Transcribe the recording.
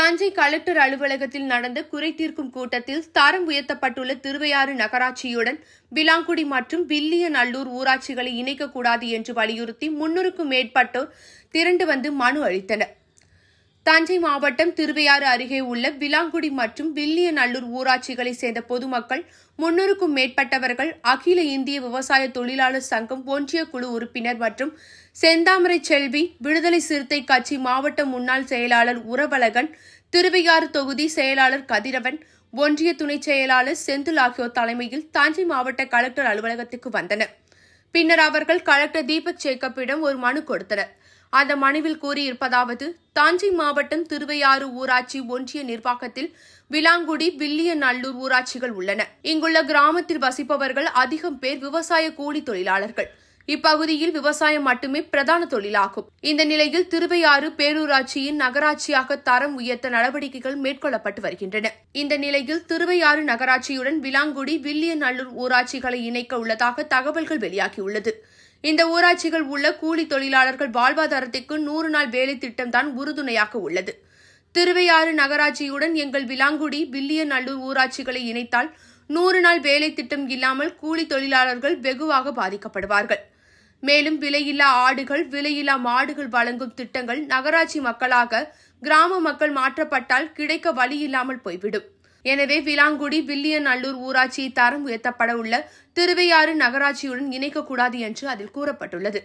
Thanjai collector அலுவலகத்தில் நடந்த குறை தீர்க்கும் கூட்டத்தில் தரம் உயர்த்தப்பட்டுள்ள திருவையாறு நகராட்சியுடன் விலாங்குடி மற்றும் வில்லிய நல்லூர் ஊராட்சிகளை இணைக்கக்கூடாது என்று வலியுறுத்தி முன்னூறுக்கும் மேற்பட்டோர் திரண்டு வந்து மனு அளித்தனர் தஞ்சை மாவட்டம் திருவையாறு அருகே உள்ள விலாங்குடி மற்றும் வில்லியநல்லூர் ஊராட்சிகளைச் சேர்ந்த பொதுமக்கள் முன்னூறுக்கும் மேற்பட்டவர்கள் அகில இந்திய விவசாய தொழிலாளர் சங்கம் ஒன்றிய குழு உறுப்பினர் மற்றும் செந்தாமரை செல்வி விடுதலை சிறுத்தை கட்சி மாவட்ட முன்னாள் செயலாளர் உறவழகன் திருவையாறு தொகுதி செயலாளர் கதிரவன் ஒன்றிய துணை செயலாளர் செந்தில் ஆகியோர் தலைமையில் தஞ்சை மாவட்ட கலெக்டர் அலுவலகத்துக்கு வந்தனர் பின்னர் அவர்கள் கலெக்டர் தீபக் சேக்கப்பிடம் ஒரு மனு கொடுத்தனர் அந்த மனுவில் கூறியிருப்பதாவது தாஞ்சி மாவட்டம் திருவையாறு ஊராட்சி ஒன்றிய நிர்வாகத்தில் விலாங்குடி வில்லிய நல்லூர் ஊராட்சிகள் உள்ளன இங்குள்ள கிராமத்தில் வசிப்பவர்கள் அதிகம் பேர் விவசாய கூலி தொழிலாளர்கள் இப்பகுதியில் விவசாயம் மட்டுமே பிரதான தொழிலாகும் இந்த நிலையில் திருவையாறு பேரூராட்சியின் நகராட்சியாக தரம் உயர்த்த நடவடிக்கைகள் மேற்கொள்ளப்பட்டு வருகின்றன இந்த நிலையில் திருவையாறு நகராட்சியுடன் விலாங்குடி வில்லியநல்லூர் ஊராட்சிகளை இணைக்க உள்ளதாக தகவல்கள் வெளியாகியுள்ளது இந்த ஊராட்சிகள் உள்ள கூலி தொழிலாளர்கள் வாழ்வாதாரத்திற்கு நூறு நாள் வேலை திட்டம் தான் உறுதுணையாக உள்ளது திருவையாறு நகராட்சியுடன் எங்கள் விலாங்குடி வில்லியநல்லூர் ஊராட்சிகளை இணைத்தால் நூறு நாள் வேலை திட்டம் இல்லாமல் கூலி தொழிலாளர்கள் வெகுவாக பாதிக்கப்படுவார்கள் மேலும் விலையில்லா ஆடுகள் விலையில்லா மாடுகள் வழங்கும் திட்டங்கள் நகராட்சி மக்களாக கிராம மக்கள் மாற்றப்பட்டால் கிடைக்க வழி இல்லாமல் போய்விடும் எனவே விலாங்குடி வில்லியன் நல்லூர் ஊராட்சியை தரம் உயர்த்தப்பட உள்ள திருவையாறு நகராட்சியுடன் இணைக்கக்கூடாது என்று அதில் கூறப்பட்டுள்ளது